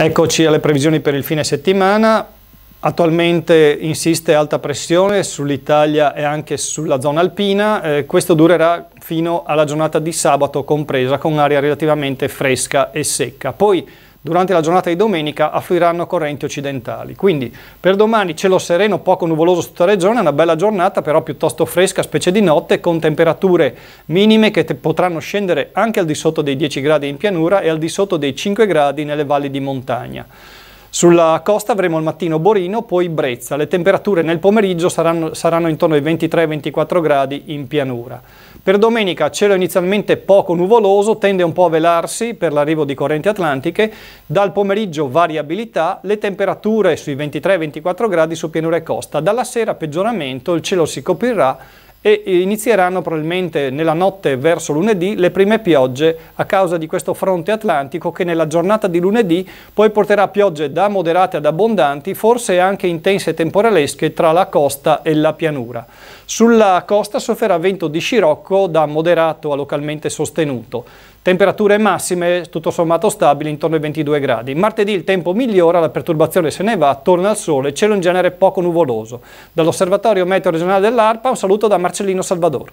Eccoci alle previsioni per il fine settimana. Attualmente insiste alta pressione sull'Italia e anche sulla zona alpina, eh, questo durerà fino alla giornata di sabato compresa con aria relativamente fresca e secca. Poi durante la giornata di domenica affluiranno correnti occidentali. Quindi per domani cielo sereno, poco nuvoloso su tutta la regione, una bella giornata però piuttosto fresca, specie di notte, con temperature minime che te potranno scendere anche al di sotto dei 10 gradi in pianura e al di sotto dei 5 gradi nelle valli di montagna. Sulla costa avremo al mattino Borino, poi Brezza. Le temperature nel pomeriggio saranno, saranno intorno ai 23-24 gradi in pianura. Per domenica cielo inizialmente poco nuvoloso, tende un po' a velarsi per l'arrivo di correnti atlantiche. Dal pomeriggio variabilità, le temperature sui 23-24 gradi su pianura e costa. Dalla sera peggioramento, il cielo si coprirà e eh, inizieranno probabilmente nella notte verso lunedì le prime piogge a causa di questo fronte atlantico che nella giornata di lunedì poi porterà piogge da moderate ad abbondanti, forse anche intense temporalesche tra la costa e la pianura. Sulla costa sofferà vento di scirocco da moderato a localmente sostenuto. Temperature massime tutto sommato stabili intorno ai 22 gradi. Martedì il tempo migliora, la perturbazione se ne va, torna al sole, cielo in genere poco nuvoloso. Dall'osservatorio meteo regionale dell'ARPA un saluto da Marcellino Salvador.